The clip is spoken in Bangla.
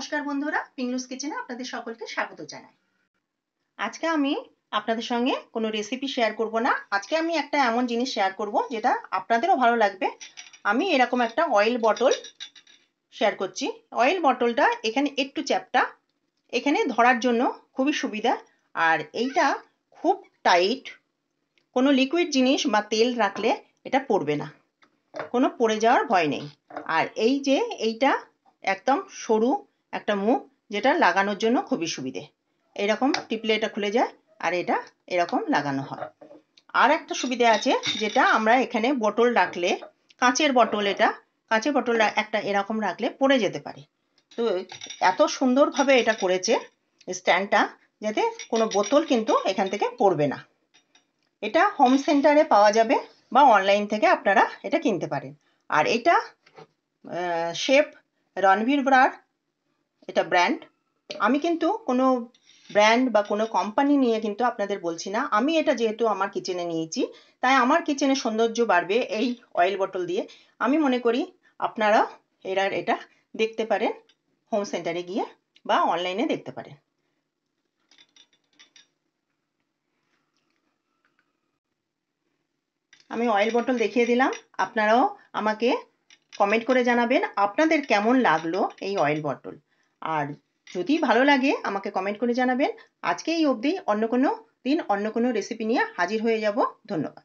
নমস্কার বন্ধুরা পিংলুস কিচেনে আপনাদের সকলকে স্বাগত জানাই আজকে আমি আপনাদের সঙ্গে কোনো রেসিপি শেয়ার করব না আজকে আমি একটা এমন জিনিস শেয়ার করব যেটা আপনাদেরও ভালো লাগবে আমি এরকম একটা অয়েল বটল শেয়ার করছি অয়েল বটলটা এখানে একটু চ্যাপটা এখানে ধরার জন্য খুবই সুবিধা আর এইটা খুব টাইট কোনো লিকুইড জিনিস বা তেল রাখলে এটা পড়বে না কোনো পড়ে যাওয়ার ভয় নেই আর এই যে এইটা একদম সরু একটা মুখ যেটা লাগানোর জন্য খুবই সুবিধে এরকম টিপলে এটা খুলে যায় আর এটা এরকম লাগানো হয় আর একটা সুবিধে আছে যেটা আমরা এখানে বটল রাখলে কাঁচের বটল এটা কাঁচের বটল একটা এরকম রাখলে পড়ে যেতে পারে তো এত সুন্দরভাবে এটা করেছে স্ট্যান্ডটা যাতে কোনো বোতল কিন্তু এখান থেকে পড়বে না এটা হোম সেন্টারে পাওয়া যাবে বা অনলাইন থেকে আপনারা এটা কিনতে পারেন আর এটা শেপ রণবীর ব্রার এটা ব্র্যান্ড আমি কিন্তু কোনো ব্র্যান্ড বা কোনো কোম্পানি নিয়ে কিন্তু আপনাদের বলছি না আমি এটা যেহেতু আমার কিচেনে নিয়েছি তাই আমার কিচেনে সৌন্দর্য বাড়বে এই অয়েল বটল দিয়ে আমি মনে করি আপনারা এরা এটা দেখতে পারেন হোম সেন্টারে গিয়ে বা অনলাইনে দেখতে পারেন আমি অয়েল বটল দেখিয়ে দিলাম আপনারাও আমাকে কমেন্ট করে জানাবেন আপনাদের কেমন লাগলো এই অয়েল বটল আর যদি ভালো লাগে আমাকে কমেন্ট করে জানাবেন আজকে এই অবধি অন্য কোনো দিন অন্য কোনো রেসিপি নিয়ে হাজির হয়ে যাব ধন্যবাদ